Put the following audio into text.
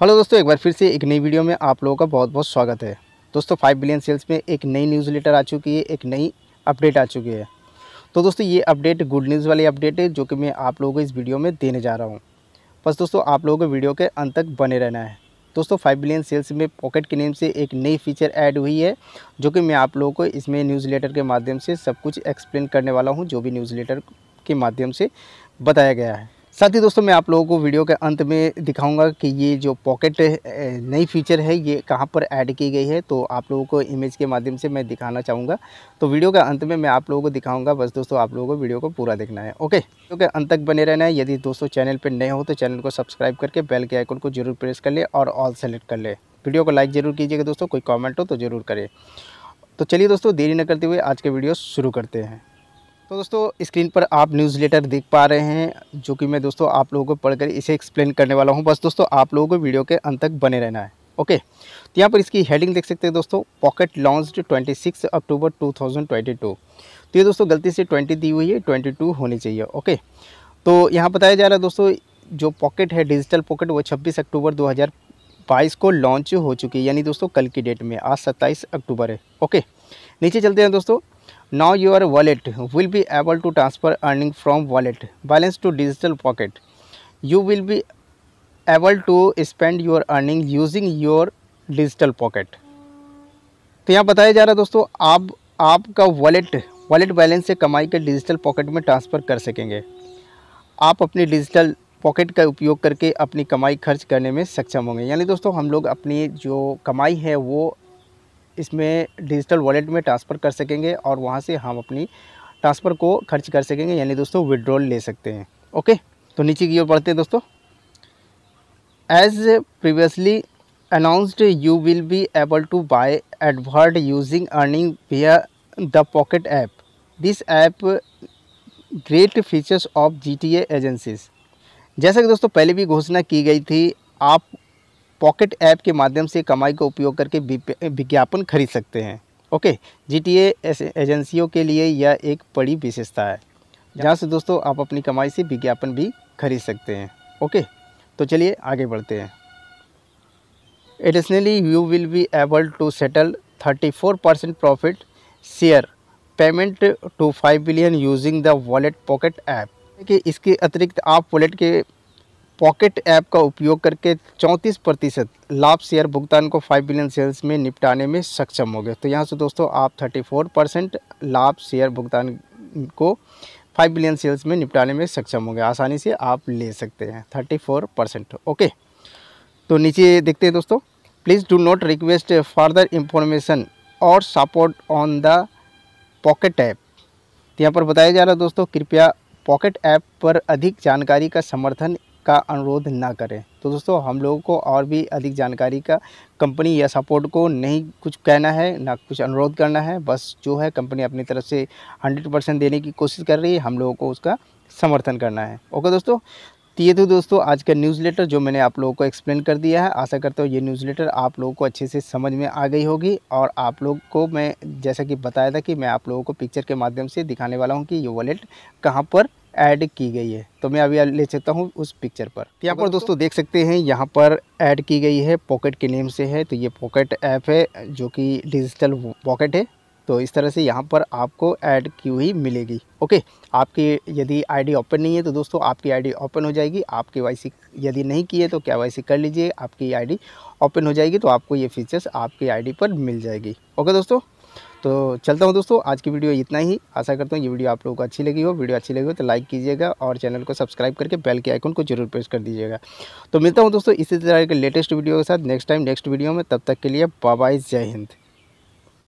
hello दोस्तों एक बार फिर से एक नई वीडियो में आप लोगों का बहुत बहुत स्वागत है दोस्तों फाइव बिलियन सेल्स में एक नई न्यूज़ लेटर आ चुकी है एक नई अपडेट आ चुकी है तो दोस्तों ये अपडेट गुड न्यूज़ वाली अपडेट है जो कि मैं आप लोगों को इस वीडियो में देने जा रहा हूँ बस दोस्तों आप लोगों को वीडियो के अंत तक बने रहना है दोस्तों फाइव बिलियन सेल्स में पॉकेट के नेम से एक नई फीचर ऐड हुई है जो कि मैं आप लोगों को इसमें न्यूज़ लेटर के माध्यम से सब कुछ एक्सप्लेन करने वाला हूँ जो भी न्यूज़ लेटर के माध्यम से बताया गया है साथ ही दोस्तों मैं आप लोगों को वीडियो के अंत में दिखाऊंगा कि ये जो पॉकेट नई फीचर है ये कहाँ पर ऐड की गई है तो आप लोगों को इमेज के माध्यम से मैं दिखाना चाहूँगा तो वीडियो के अंत में मैं आप लोगों को दिखाऊंगा बस दोस्तों आप लोगों को वीडियो को पूरा देखना है ओके वीडियो अंत तक बने रहना है यदि दोस्तों चैनल पर नए हो तो चैनल को सब्सक्राइब करके बेल के आइकन को जरूर प्रेस कर ले और ऑल सेलेक्ट कर ले वीडियो को लाइक जरूर कीजिएगा दोस्तों कोई कॉमेंट हो तो ज़रूर करें तो चलिए दोस्तों देरी न करते हुए आज के वीडियो शुरू करते हैं तो दोस्तों स्क्रीन पर आप न्यूज़ लेटर देख पा रहे हैं जो कि मैं दोस्तों आप लोगों को पढ़कर इसे एक्सप्लेन करने वाला हूं बस दोस्तों आप लोगों को वीडियो के अंत तक बने रहना है ओके तो यहाँ पर इसकी हेडिंग देख सकते हैं दोस्तों पॉकेट लॉन्च 26 अक्टूबर 2022 तो ये दोस्तों गलती से ट्वेंटी दी हुई है ट्वेंटी होनी चाहिए ओके तो यहाँ बताया जा रहा है दोस्तों जो पॉकेट है डिजिटल पॉकेट वो छब्बीस अक्टूबर दो को लॉन्च हो चुकी है यानी दोस्तों कल की डेट में आज सत्ताईस अक्टूबर है ओके नीचे चलते हैं दोस्तों now your wallet will be able to transfer earning from wallet balance to digital pocket you will be able to spend your earning using your digital pocket तो यहाँ बताया जा रहा है दोस्तों आप आपका वॉलेट वॉलेट बैलेंस से कमाई कर डिजिटल पॉकेट में ट्रांसफ़र कर सकेंगे आप अपनी डिजिटल पॉकेट का उपयोग करके अपनी कमाई खर्च करने में सक्षम होंगे यानी दोस्तों हम लोग अपनी जो कमाई है वो इसमें डिजिटल वॉलेट में ट्रांसफ़र कर सकेंगे और वहाँ से हम अपनी ट्रांसफ़र को खर्च कर सकेंगे यानी दोस्तों विड्रॉल ले सकते हैं ओके तो नीचे की ओर पढ़ते हैं दोस्तों as previously you will be able to to Edward using earning earning the pocket app this app great features of G T agencies जैसा कि दोस्तों पहले भी घोषणा की गई थी आप पॉकेट ऐप के माध्यम से कमाई का उपयोग करके विज्ञापन खरीद सकते हैं ओके जीटीए एजेंसियों के लिए यह एक बड़ी विशेषता है जहाँ से दोस्तों आप अपनी कमाई से विज्ञापन भी खरीद सकते हैं ओके तो चलिए आगे बढ़ते हैं additionally you will be able to settle 34 percent profit share payment to 5 billion using the wallet pocket app कि इसके अतिरिक्त आप वॉलेट के पॉकेट ऐप का उपयोग करके 34 प्रतिशत लाभ शेयर भुगतान को 5 बिलियन शेयर्स में निपटाने में सक्षम हो गए तो यहाँ से दोस्तों आप 34 परसेंट लाभ शेयर भुगतान को 5 बिलियन शेयर्स में निपटाने में सक्षम होंगे आसानी से आप ले सकते हैं 34 परसेंट ओके तो नीचे देखते हैं दोस्तों please do not request further information और support on the pocket app यहाँ पर बताया जा रहा है दोस्तों कृपया पॉकेट ऐप पर अधिक जानकारी का समर्थन का अनुरोध ना करें तो दोस्तों हम लोगों को और भी अधिक जानकारी का कंपनी या सपोर्ट को नहीं कुछ कहना है ना कुछ अनुरोध करना है बस जो है कंपनी अपनी तरफ से हंड्रेड परसेंट देने की कोशिश कर रही है हम लोगों को उसका समर्थन करना है ओके दोस्तों तो ये तो दोस्तों आज का न्यूज़ लेटर जो मैंने आप लोगों को एक्सप्लेन कर दिया है आशा करता हूँ ये न्यूज़ लेटर आप लोगों को अच्छे से समझ में आ गई होगी और आप लोग को मैं जैसा कि बताया था कि मैं आप लोगों को पिक्चर के माध्यम से दिखाने वाला हूँ कि ये वॉलेट कहाँ पर ऐड की गई है तो मैं अभी ले सकता हूँ उस पिक्चर पर यहाँ पर तो- दोस्तों देख सकते हैं यहाँ पर ऐड की गई है पॉकेट के नेम से है तो ये पॉकेट ऐप है जो कि डिजिटल पॉकेट है तो इस तरह से यहाँ पर आपको ऐड की हुई मिलेगी ओके आपकी यदि आईडी ओपन नहीं है तो दोस्तों आपकी आईडी ओपन हो जाएगी आपके वाई यदि नहीं की है तो क्या वाई कर लीजिए आपकी आईडी ओपन हो जाएगी तो आपको ये फीचर्स आपकी आईडी पर मिल जाएगी ओके दोस्तों तो चलता हूँ दोस्तों आज की वीडियो इतना ही आशा करता हूँ ये वीडियो आप लोगों को अच्छी लगी हो वीडियो अच्छी लगी हो तो लाइक कीजिएगा और चैनल को सब्सक्राइब करके बेल के आइकन को जरूर प्रेस कर दीजिएगा तो मिलता हूँ दोस्तों इसी तरह के लेटेस्ट वीडियो के साथ नेक्स्ट टाइम नेक्स्ट वीडियो में तब तक के लिए बाय जय हिंद